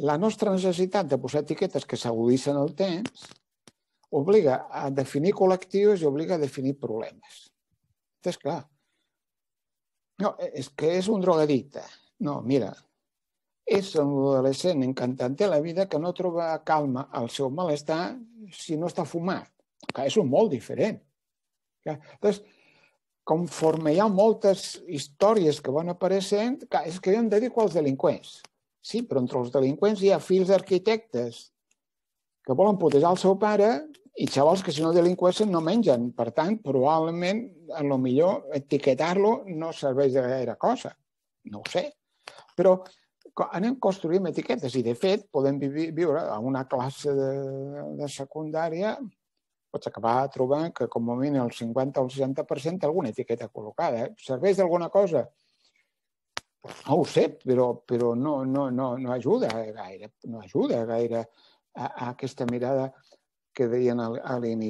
La nostra necessitat de posar etiquetes que s'agudissen el temps obliga a definir col·lectius i obliga a definir problemes. És clar. No, és que és un drogadicte. No, mira, és un adolescent encantat de la vida que no troba calma al seu malestar si no està fumat. Que és un molt diferent. Que, llavors, conforme hi ha moltes històries que van apareixent, que és que jo em dedico als delinqüents. Sí, però entre els delinqüents hi ha fills d'arquitectes que volen protejar el seu pare i xavals que si no delinqüessin no mengen. Per tant, probablement, a lo millor, etiquetar-lo no serveix de gaire cosa. No ho sé. Però anem construint etiquetes i, de fet, podem vi viure a una classe de, de secundària pots acabar trobant que com a mínim el 50 o el 60% té alguna etiqueta col·locada. Eh? Serveix d'alguna cosa? No ho sé, però, però no, no, no, no ajuda gaire, no ajuda gaire a, a aquesta mirada que deien a l'inici.